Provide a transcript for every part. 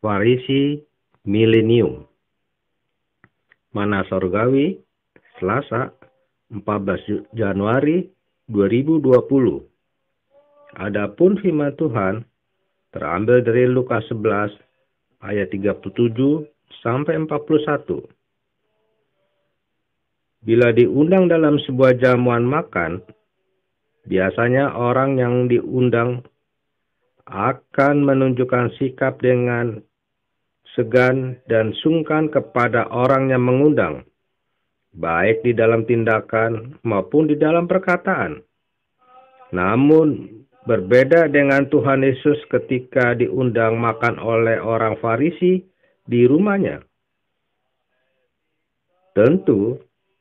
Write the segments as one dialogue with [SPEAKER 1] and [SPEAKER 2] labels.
[SPEAKER 1] Warisi Milenium. Mana Sorgawi, Selasa, 14 Januari 2020. Adapun firman Tuhan terambil dari Lukas 11 ayat 37 sampai 41. Bila diundang dalam sebuah jamuan makan, biasanya orang yang diundang akan menunjukkan sikap dengan segan, dan sungkan kepada orang yang mengundang, baik di dalam tindakan maupun di dalam perkataan. Namun, berbeda dengan Tuhan Yesus ketika diundang makan oleh orang Farisi di rumahnya. Tentu,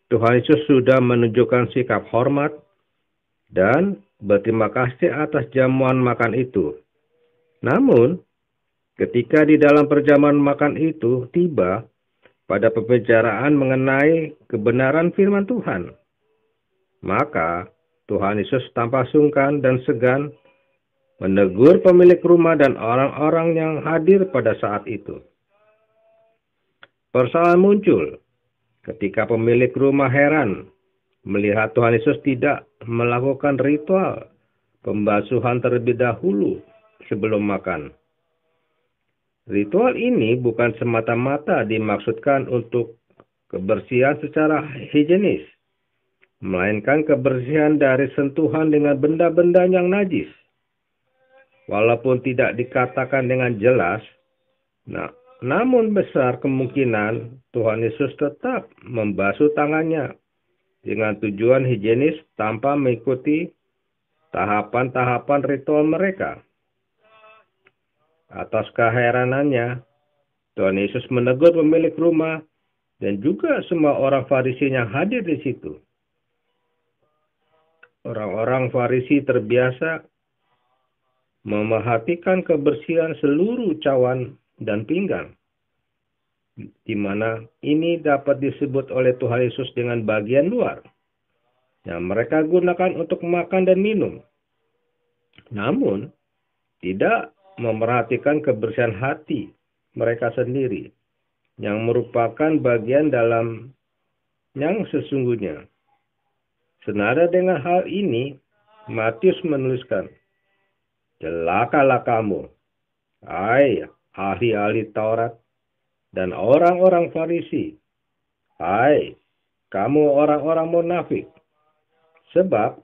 [SPEAKER 1] Tuhan Yesus sudah menunjukkan sikap hormat dan berterima kasih atas jamuan makan itu. Namun, Ketika di dalam perjamuan makan itu tiba pada pembicaraan mengenai kebenaran firman Tuhan, maka Tuhan Yesus tanpa sungkan dan segan menegur pemilik rumah dan orang-orang yang hadir pada saat itu. Persoalan muncul ketika pemilik rumah heran melihat Tuhan Yesus tidak melakukan ritual pembasuhan terlebih dahulu sebelum makan. Ritual ini bukan semata-mata dimaksudkan untuk kebersihan secara higienis, melainkan kebersihan dari sentuhan dengan benda-benda yang najis. Walaupun tidak dikatakan dengan jelas, nah, namun besar kemungkinan Tuhan Yesus tetap membasuh tangannya dengan tujuan higienis tanpa mengikuti tahapan-tahapan ritual mereka. Atas keheranannya, Tuhan Yesus menegur pemilik rumah dan juga semua orang Farisi yang hadir di situ. Orang-orang Farisi terbiasa memerhatikan kebersihan seluruh cawan dan pinggang, di mana ini dapat disebut oleh Tuhan Yesus dengan bagian luar yang mereka gunakan untuk makan dan minum. Namun, tidak memerhatikan kebersihan hati mereka sendiri yang merupakan bagian dalam yang sesungguhnya. Senada dengan hal ini, Matius menuliskan, Celakalah kamu, hai ahli-ahli Taurat dan orang-orang Farisi, hai kamu orang-orang munafik, sebab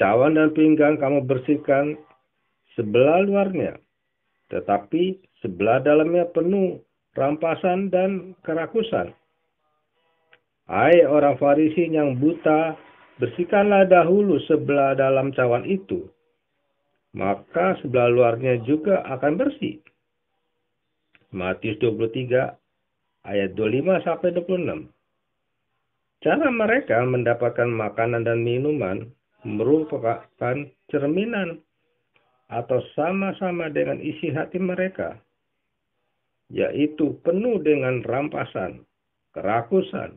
[SPEAKER 1] cawan dan pinggang kamu bersihkan sebelah luarnya, tetapi sebelah dalamnya penuh rampasan dan kerakusan. Hai orang Farisi yang buta, bersihkanlah dahulu sebelah dalam cawan itu, maka sebelah luarnya juga akan bersih. Matius 23 ayat 25 sampai 26. Cara mereka mendapatkan makanan dan minuman merupakan cerminan atau sama-sama dengan isi hati mereka, yaitu penuh dengan rampasan, kerakusan,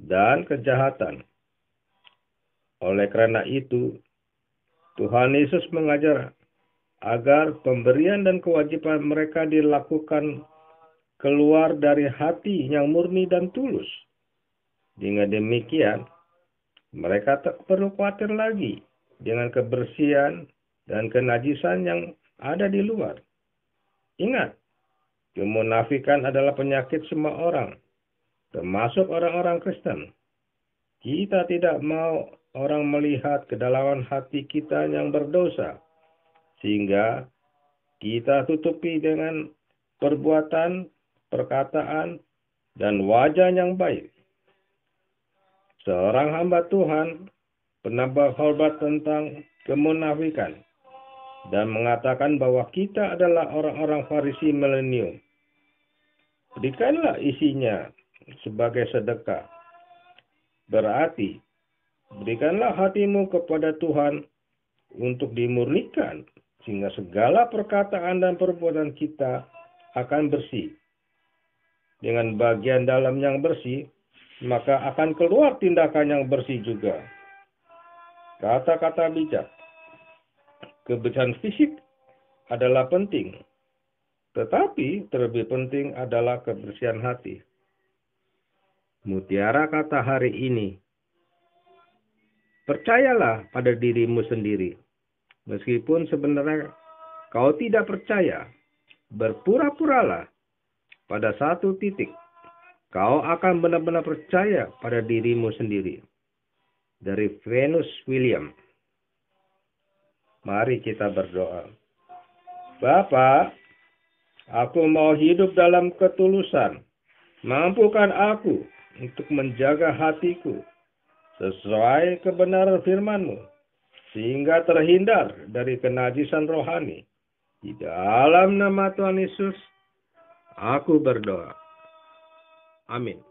[SPEAKER 1] dan kejahatan. Oleh karena itu, Tuhan Yesus mengajar agar pemberian dan kewajiban mereka dilakukan keluar dari hati yang murni dan tulus. Dengan demikian, mereka tak perlu khawatir lagi dengan kebersihan dan kenajisan yang ada di luar. Ingat, kemunafikan adalah penyakit semua orang, termasuk orang-orang Kristen. Kita tidak mau orang melihat kedalaman hati kita yang berdosa, sehingga kita tutupi dengan perbuatan, perkataan, dan wajah yang baik. Seorang hamba Tuhan pernah berkhotbah tentang kemunafikan dan mengatakan bahwa kita adalah orang-orang Farisi milenium. Berikanlah isinya sebagai sedekah. Berarti, berikanlah hatimu kepada Tuhan untuk dimurnikan, sehingga segala perkataan dan perbuatan kita akan bersih. Dengan bagian dalam yang bersih, maka akan keluar tindakan yang bersih juga. Kata-kata bijak kebersihan fisik adalah penting, tetapi terlebih penting adalah kebersihan hati. Mutiara kata hari ini, percayalah pada dirimu sendiri, meskipun sebenarnya kau tidak percaya, berpura-puralah pada satu titik. Kau akan benar-benar percaya pada dirimu sendiri. Dari Venus William. Mari kita berdoa. Bapa, aku mau hidup dalam ketulusan. Mampukan aku untuk menjaga hatiku sesuai kebenaran firman-Mu, sehingga terhindar dari kenajisan rohani. Di dalam nama Tuhan Yesus, aku berdoa. Amin.